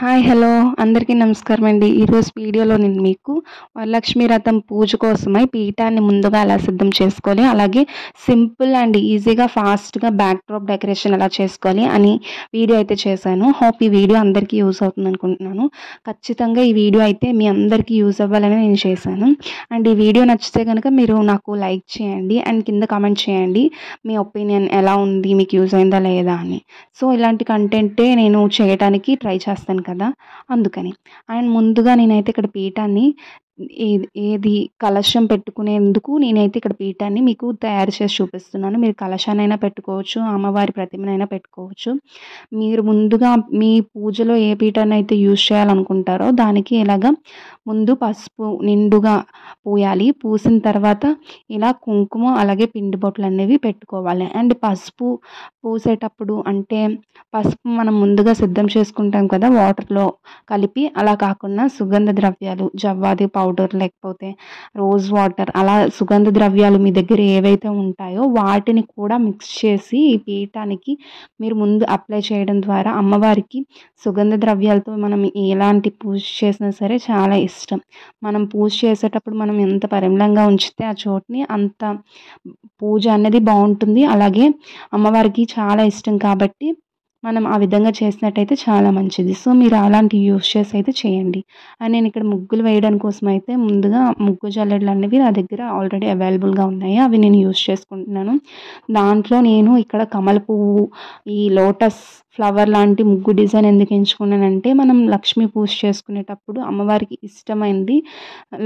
hi hello అందరికీ నమస్కారం అండి ఈరోజు వీడియోలో నేను మీకు వరలక్ష్మీ రథం పూజ కోసమై పీఠాన్ని ముందుగా ఎలా సిద్ధం చేసుకోవాలి అలాగే సింపుల్ అండ్ ఈజీగా ఫాస్ట్గా బ్యాక్ డ్రాప్ డెకరేషన్ ఎలా చేసుకోవాలి అని వీడియో అయితే చేశాను హోప్ ఈ వీడియో అందరికీ యూజ్ అవుతుంది అనుకుంటున్నాను ఖచ్చితంగా ఈ వీడియో అయితే మీ అందరికీ యూజ్ అవ్వాలని నేను చేశాను అండ్ ఈ వీడియో నచ్చితే కనుక మీరు నాకు లైక్ చేయండి అండ్ కింద కామెంట్ చేయండి మీ ఒపీనియన్ ఎలా ఉంది మీకు యూజ్ అయిందా లేదా అని సో ఇలాంటి కంటెంటే నేను చేయడానికి ట్రై చేస్తాను కదా అందుకని అండ్ ముందుగా నేనైతే ఇక్కడ పీఠాన్ని ఏది కలశం పెట్టుకునేందుకు నేనైతే ఇక్కడ పీఠాన్ని మీకు తయారు చేసి చూపిస్తున్నాను మీరు కలశానైనా పెట్టుకోవచ్చు అమ్మవారి ప్రతిమనైనా పెట్టుకోవచ్చు మీరు ముందుగా మీ పూజలో ఏ పీఠాన్ని అయితే యూజ్ చేయాలనుకుంటారో దానికి ఇలాగ ముందు పసుపు నిండుగా పూయాలి పూసిన తర్వాత ఇలా కుంకుమ అలాగే పిండి బొట్లు అనేవి పెట్టుకోవాలి అండ్ పసుపు పూసేటప్పుడు అంటే పసుపు మనం ముందుగా సిద్ధం చేసుకుంటాం కదా వాటర్లో కలిపి అలా కాకుండా సుగంధ ద్రవ్యాలు జవ్వాది పౌడర్ లేకపోతే రోజ్ వాటర్ అలా సుగంధ ద్రవ్యాలు మీ దగ్గర ఏవైతే ఉంటాయో వాటిని కూడా మిక్స్ చేసి ఈ పీఠానికి మీరు ముందు అప్లై చేయడం ద్వారా అమ్మవారికి సుగంధ ద్రవ్యాలతో మనం ఎలాంటి పూజ చేసినా సరే చాలా ఇష్టం మనం పూజ చేసేటప్పుడు మనం ఎంత పరిమళంగా ఉంచితే ఆ చోటుని అంత పూజ అనేది బాగుంటుంది అలాగే అమ్మవారికి చాలా ఇష్టం కాబట్టి మనం ఆ విధంగా చేసినట్టయితే చాలా మంచిది సో మీరు అలాంటివి యూస్ చేసి అయితే చేయండి అండ్ నేను ఇక్కడ ముగ్గులు వేయడం కోసం అయితే ముందుగా ముగ్గు జల్లెడలు అనేవి నా దగ్గర ఆల్రెడీ అవైలబుల్గా ఉన్నాయి అవి నేను యూస్ చేసుకుంటున్నాను దాంట్లో నేను ఇక్కడ కమల పువ్వు ఈ లోటస్ ఫ్లవర్ లాంటి ముగ్గు డిజైన్ ఎందుకు ఎంచుకున్నానంటే మనం లక్ష్మీ పూజ చేసుకునేటప్పుడు అమ్మవారికి ఇష్టమైంది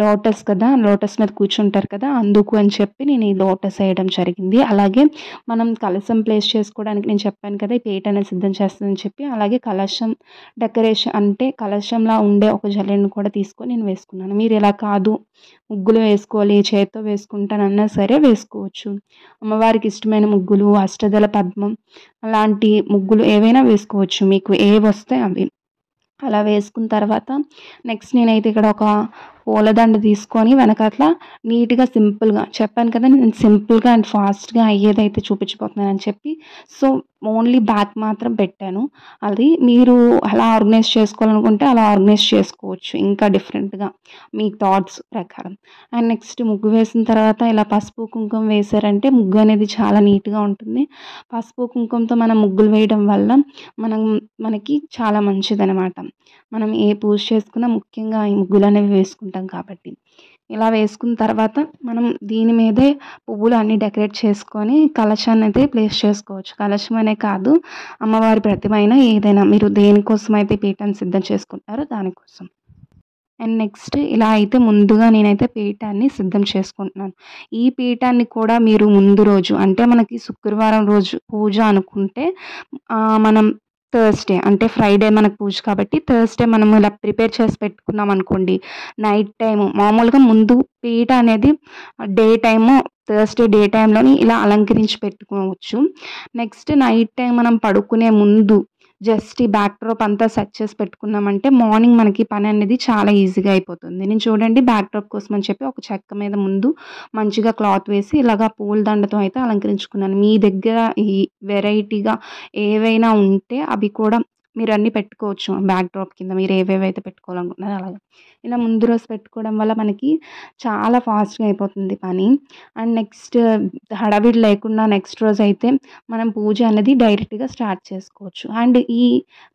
లోటస్ కదా లోటస్ మీద కూర్చుంటారు కదా అందుకు అని చెప్పి నేను ఈ లోటస్ వేయడం జరిగింది అలాగే మనం కలశం ప్లేస్ చేసుకోవడానికి నేను చెప్పాను కదా ఈ పేట అనేది సిద్ధం చేస్తుందని చెప్పి అలాగే కలశం డెకరేషన్ అంటే కలశంలా ఉండే ఒక జల్లెడని కూడా తీసుకొని నేను వేసుకున్నాను మీరు ఇలా కాదు ముగ్గులు వేసుకోవాలి చేతితో వేసుకుంటానన్నా సరే వేసుకోవచ్చు అమ్మవారికి ఇష్టమైన ముగ్గులు అష్టదల పద్మం అలాంటి ముగ్గులు ఏవైనా వేసుకోవచ్చు మీకు ఏవి వస్తే అవి అలా వేసుకున్న తర్వాత నెక్స్ట్ నేనైతే ఇక్కడ ఒక పూలదండ తీసుకొని వెనక అట్లా నీట్గా సింపుల్గా చెప్పాను కదా నేను సింపుల్గా అండ్ ఫాస్ట్గా అయ్యేదైతే చూపించిపోతున్నాను అని చెప్పి సో ఓన్లీ బ్యాక్ మాత్రం పెట్టాను అది మీరు అలా ఆర్గనైజ్ చేసుకోవాలనుకుంటే అలా ఆర్గనైజ్ చేసుకోవచ్చు ఇంకా డిఫరెంట్గా మీ థాట్స్ ప్రకారం అండ్ నెక్స్ట్ ముగ్గు వేసిన తర్వాత ఇలా పసుపు కుంకుమ వేశారంటే ముగ్గు అనేది చాలా నీట్గా ఉంటుంది పసుపు కుంకుమతో మనం ముగ్గులు వేయడం వల్ల మనం మనకి చాలా మంచిది మనం ఏ పూజ చేసుకున్నా ముఖ్యంగా ఈ ముగ్గులు అనేవి వేసుకుంటాం వేసుకుంటాం కాబట్టి ఇలా వేసుకున్న తర్వాత మనం దీని మీదే పువ్వులు అన్నీ డెకరేట్ చేసుకొని కలశాన్ని అయితే ప్లేస్ చేసుకోవచ్చు కలశం అనే కాదు అమ్మవారి ప్రతిమైన ఏదైనా మీరు దేనికోసం అయితే పీఠాన్ని సిద్ధం చేసుకుంటారో దానికోసం అండ్ నెక్స్ట్ ఇలా అయితే ముందుగా నేనైతే పీఠాన్ని సిద్ధం చేసుకుంటున్నాను ఈ పీఠాన్ని కూడా మీరు ముందు రోజు అంటే మనకి శుక్రవారం రోజు పూజ అనుకుంటే మనం థర్స్డే అంటే ఫ్రైడే మనకు పూజ కాబట్టి థర్స్డే మనము ఇలా ప్రిపేర్ చేసి పెట్టుకున్నాం అనుకోండి నైట్ టైము మామూలుగా ముందు పీట అనేది డే టైము థర్స్డే డే టైంలోని ఇలా అలంకరించి పెట్టుకోవచ్చు నెక్స్ట్ నైట్ టైం మనం పడుకునే ముందు జస్ట్ ఈ బ్యాక్ డ్రాప్ అంతా సెట్ చేసి పెట్టుకున్నామంటే మార్నింగ్ మనకి పని అనేది చాలా ఈజీగా అయిపోతుంది నేను చూడండి బ్యాక్ డ్రాప్ కోసం అని చెప్పి ఒక చెక్క మీద ముందు మంచిగా క్లాత్ వేసి ఇలాగా పూల దండతో అయితే అలంకరించుకున్నాను మీ దగ్గర ఈ వెరైటీగా ఏవైనా ఉంటే అవి కూడా మీరు అన్నీ పెట్టుకోవచ్చు బ్యాక్ డ్రాప్ కింద మీరు ఏవేవైతే పెట్టుకోవాలనుకుంటున్నారో అలాగే ఇలా ముందు రోజు పెట్టుకోవడం వల్ల మనకి చాలా ఫాస్ట్గా అయిపోతుంది పని అండ్ నెక్స్ట్ హడావిడి లేకుండా నెక్స్ట్ రోజు అయితే మనం పూజ అనేది డైరెక్ట్గా స్టార్ట్ చేసుకోవచ్చు అండ్ ఈ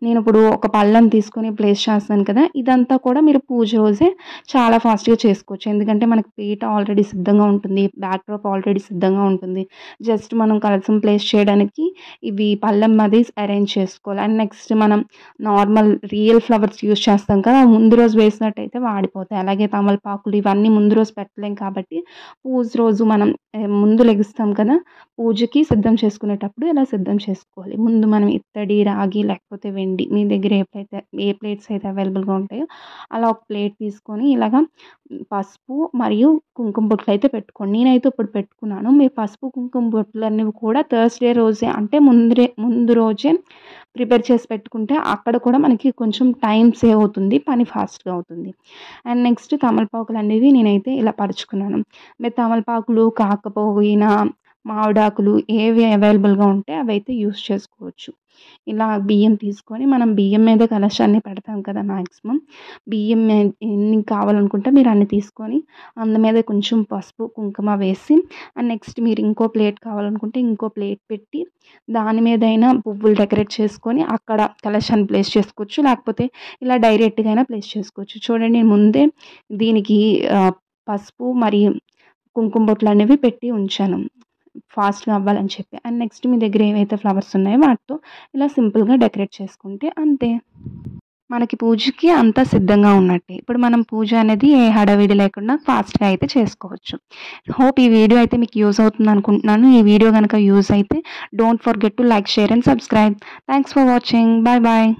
నేను ఇప్పుడు ఒక పళ్ళని తీసుకొని ప్లేస్ చేస్తాను కదా ఇదంతా కూడా మీరు పూజ రోజే చాలా ఫాస్ట్గా చేసుకోవచ్చు ఎందుకంటే మనకి పీట ఆల్రెడీ సిద్ధంగా ఉంటుంది బ్యాక్ డ్రాప్ ఆల్రెడీ సిద్ధంగా ఉంటుంది జస్ట్ మనం కలసం ప్లేస్ చేయడానికి ఇవి పళ్ళం అది అరేంజ్ చేసుకోవాలి అండ్ నెక్స్ట్ మనం నార్మల్ రియల్ ఫ్లవర్స్ యూస్ చేస్తాం కదా ముందు రోజు వేసినట్టయితే అయితే వాడిపోతాయి అలాగే తమలపాకులు ఇవన్నీ ముందు రోజు పెట్టలేం కాబట్టి పూజ రోజు మనం ముందు లెగుస్తాం కదా పూజకి సిద్ధం చేసుకునేటప్పుడు ఇలా సిద్ధం చేసుకోవాలి ముందు మనం ఇత్తడి రాగి లేకపోతే వెండి మీ దగ్గర ఏ ప్లేట్ ఏ ప్లేట్స్ అయితే అవైలబుల్గా ఉంటాయో అలా ఒక ప్లేట్ తీసుకొని ఇలాగా పసుపు మరియు కుంకుమ బొట్లు అయితే పెట్టుకోండి నేనైతే ఇప్పుడు పెట్టుకున్నాను మీరు పసుపు కుంకుమ బొట్లు అన్నీ కూడా థర్స్డే రోజే అంటే ముందు ముందు రోజే ప్రిపేర్ చేసి పెట్టుకుంటే అక్కడ కూడా మనకి కొంచెం టైం సేవ్ అవుతుంది పని ఫాస్ట్గా అవుతుంది అండ్ నెక్స్ట్ తమలపాకులు అనేవి నేనైతే ఇలా పరుచుకున్నాను మీ తమలపాకులు కాకపోయినా మావిడాకులు ఏవి అవైలబుల్గా ఉంటే అవైతే యూస్ చేసుకోవచ్చు ఇలా బియ్యం తీసుకొని మనం బియ్యం మీద కలశాన్ని పెడతాం కదా మ్యాక్సిమం బియ్యం ఎన్ని కావాలనుకుంటే మీరు అన్ని తీసుకొని అందు మీద కొంచెం పసుపు కుంకుమ వేసి అండ్ నెక్స్ట్ మీరు ఇంకో ప్లేట్ కావాలనుకుంటే ఇంకో ప్లేట్ పెట్టి దాని మీద అయినా పువ్వులు డెకరేట్ చేసుకొని అక్కడ కలశాన్ని ప్లేస్ చేసుకోవచ్చు లేకపోతే ఇలా డైరెక్ట్గా అయినా ప్లేస్ చేసుకోవచ్చు చూడండి ముందే దీనికి పసుపు మరియు కుంకుమ బొట్లు అనేవి పెట్టి ఉంచాను ఫాస్ట్గా అవ్వాలని చెప్పి అండ్ నెక్స్ట్ మీ దగ్గర ఏవైతే ఫ్లవర్స్ ఉన్నాయో వాటితో ఇలా సింపుల్గా డెకరేట్ చేసుకుంటే అంతే మనకి పూజకి అంతా సిద్ధంగా ఉన్నట్టే ఇప్పుడు మనం పూజ అనేది ఏ హడావిడి లేకుండా ఫాస్ట్గా అయితే చేసుకోవచ్చు హోప్ ఈ వీడియో అయితే మీకు యూజ్ అవుతుంది అనుకుంటున్నాను ఈ వీడియో కనుక యూజ్ అయితే don't forget to like share and subscribe thanks for watching bye bye